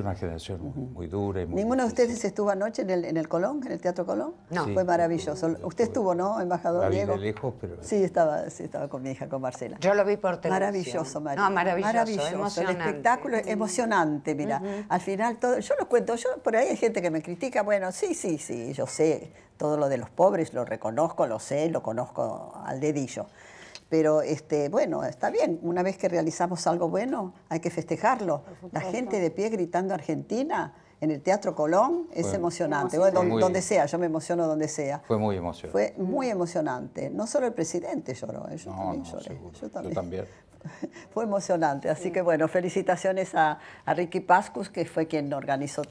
una generación muy, dura. ¿Ninguno de ustedes estuvo anoche en el, en el Colón, en el Teatro Colón? No. Fue maravilloso. Usted estuvo, ¿no, embajador Diego? lejos, pero... Sí estaba, estaba con mi hija, con Marcela. Yo lo vi por televisión. Maravilloso, María. No, maravilloso, maravilloso. El espectáculo es emocionante, mira. Al final todo... Yo lo cuento, yo por ahí hay gente que me critica, bueno, sí, sí, sí, yo sé todo lo de los pobres, lo reconozco, lo sé, lo conozco al dedillo. Pero este, bueno, está bien, una vez que realizamos algo bueno, hay que festejarlo. La gente de pie gritando Argentina en el Teatro Colón es emocionante, donde, sea, yo me emociono donde sea. Fue muy emocionante. Fue muy emocionante. No solo el presidente lloró, ¿eh? yo, también yo, también fue emocionante, así que bueno, felicitaciones a, a Ricky Pascus, que fue quien organizó todo.